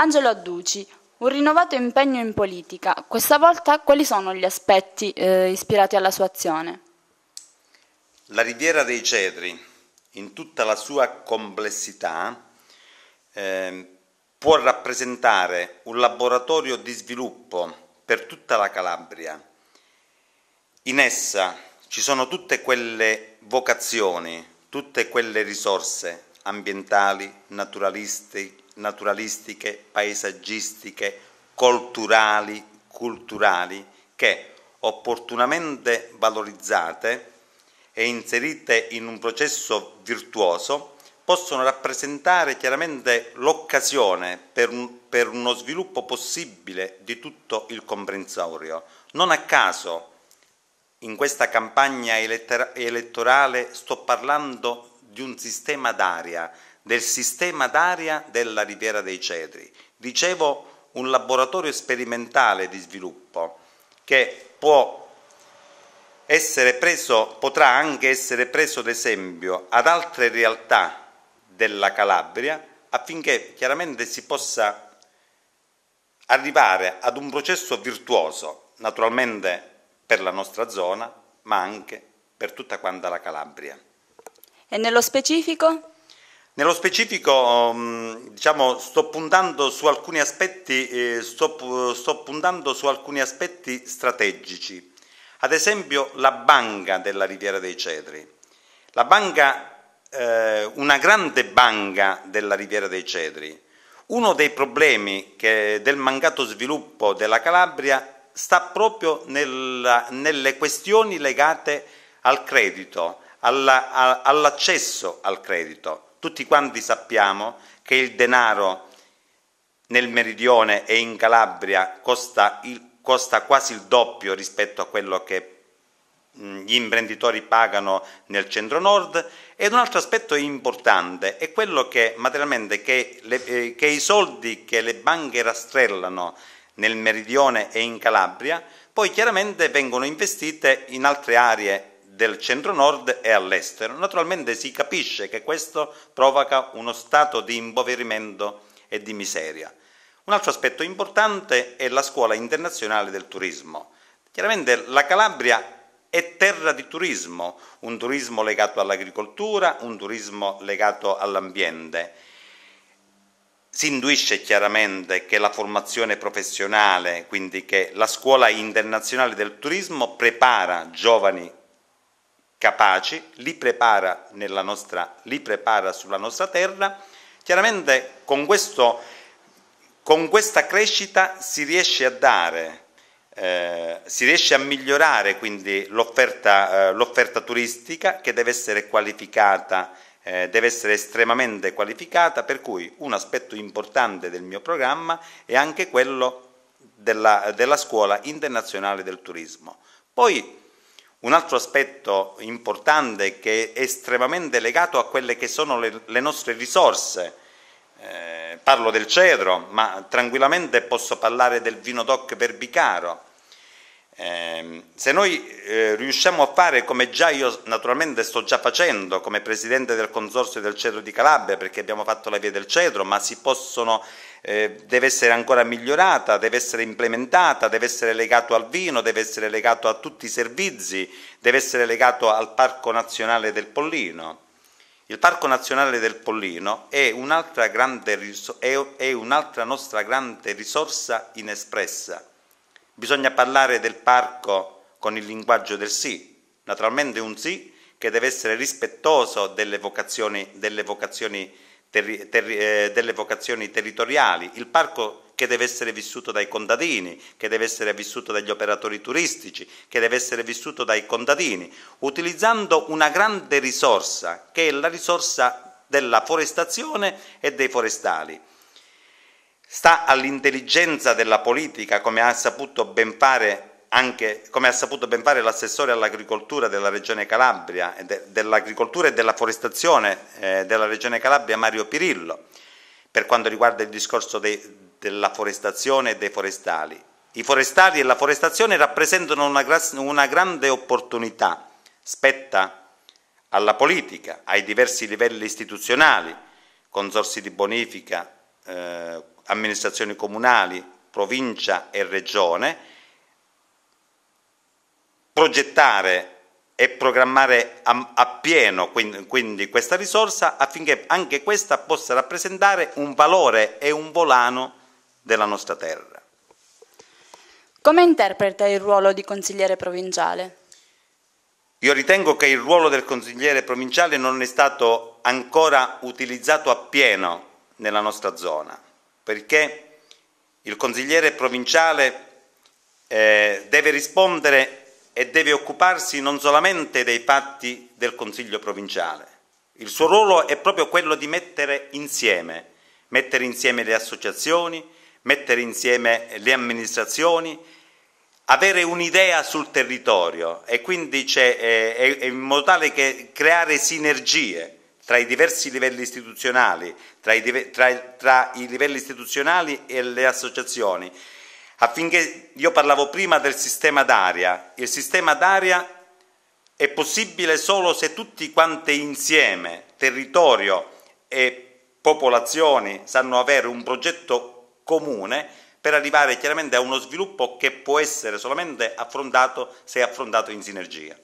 Angelo Adduci, un rinnovato impegno in politica. Questa volta quali sono gli aspetti eh, ispirati alla sua azione? La Riviera dei Cedri, in tutta la sua complessità, eh, può rappresentare un laboratorio di sviluppo per tutta la Calabria. In essa ci sono tutte quelle vocazioni, tutte quelle risorse ambientali, naturalisti, naturalistiche, paesaggistiche, culturali, culturali che, opportunamente valorizzate e inserite in un processo virtuoso, possono rappresentare chiaramente l'occasione per, un, per, uno sviluppo possibile di tutto il comprensorio. Non a caso in questa campagna elettorale sto parlando di un sistema d'aria del sistema d'aria della Riviera dei Cedri. Dicevo, un laboratorio sperimentale di sviluppo che può essere preso, potrà anche essere preso d'esempio ad altre realtà della Calabria affinché chiaramente si possa arrivare ad un processo virtuoso, naturalmente per la nostra zona, ma anche per tutta quanta la Calabria. E nello specifico? Nello specifico mm, diciamo, sto puntando su alcuni aspetti, eh, sto, sto puntando su alcuni aspetti strategici, ad esempio la banca della Riviera dei Cedri. La banca, eh, una grande banca della Riviera dei Cedri. Uno dei problemi che, del mancato sviluppo della Calabria sta proprio nel, nelle questioni legate al credito, all'accesso al credito. Tutti quanti sappiamo che il denaro nel meridione e in Calabria costa, il, costa quasi il doppio rispetto a quello che mm, gli imprenditori pagano nel centro nord ed un altro aspetto importante è quello che materialmente che, le, eh, che i soldi che le banche rastrellano nel meridione e in Calabria poi chiaramente vengono investite in altre aree del centro-nord e all'estero, naturalmente si capisce che questo provoca uno stato di impoverimento e di miseria. Un altro aspetto importante è la scuola internazionale del turismo. Chiaramente la Calabria è terra di turismo, un turismo legato all'agricoltura, un turismo legato all'ambiente. Si intuisce chiaramente che la formazione professionale, quindi che la scuola internazionale del turismo prepara giovani capaci, li prepara, nostra, li prepara sulla nostra terra. Chiaramente con, questo, con questa crescita si riesce a dare eh, si riesce a migliorare quindi l'offerta, eh, turistica che deve essere qualificata, eh, deve essere estremamente qualificata, per cui un aspetto importante del mio programma è anche quello della, della scuola internazionale del turismo. Poi un altro aspetto importante che è estremamente legato a quelle che sono le, le nostre risorse, eh, parlo del cedro, ma tranquillamente posso parlare del vino doc verbicaro, Ehm, se noi eh, riusciamo a fare come già io naturalmente sto già facendo come presidente del consorzio del cedro di Calabria perché abbiamo fatto la via del cedro ma si possono eh, deve essere ancora migliorata, deve essere implementata, deve essere legato al vino, deve essere legato a tutti i servizi, deve essere legato al Parco Nazionale del Pollino. Il Parco Nazionale del Pollino è un'altra, grande, è un'altra nostra grande risorsa inespressa Bisogna parlare del parco con il linguaggio del sì, naturalmente un sì che deve essere rispettoso delle vocazioni, delle vocazioni, terri, terri, eh, delle vocazioni territoriali. Il parco che deve essere vissuto dai contadini, che deve essere vissuto dagli operatori turistici, che deve essere vissuto dai contadini, utilizzando una grande risorsa che è la risorsa della forestazione e dei forestali. Sta all'intelligenza della politica, come ha saputo ben fare, anche, ben fare l'assessore all'agricoltura della Regione Calabria, de, dell'agricoltura e della forestazione eh, della Regione Calabria Mario Pirillo, per quanto riguarda il discorso dei, della forestazione e dei forestali. I forestali e la forestazione rappresentano una, una grande opportunità, spetta alla politica, ai diversi livelli istituzionali, consorsi di bonifica, eh, amministrazioni comunali, provincia e regione, progettare e programmare appieno quindi, quindi questa risorsa affinché anche questa possa rappresentare un valore e un volano della nostra terra. Come interpreta il ruolo di consigliere provinciale? Io ritengo che il ruolo del consigliere provinciale non è stato ancora utilizzato appieno nella nostra zona perché il consigliere provinciale eh, deve rispondere e deve occuparsi non solamente dei fatti del Consiglio provinciale. Il suo ruolo è proprio quello di mettere insieme, mettere insieme le associazioni, mettere insieme le amministrazioni, avere un'idea sul territorio e quindi eh, in modo tale che creare sinergie tra i diversi livelli istituzionali, tra i, tra, tra i livelli istituzionali e le associazioni, affinché io parlavo prima del sistema d'aria, il sistema d'aria è possibile solo se tutti quante insieme, territorio e popolazioni, sanno avere un progetto comune per arrivare chiaramente a uno sviluppo che può essere solamente affrontato se affrontato in sinergia.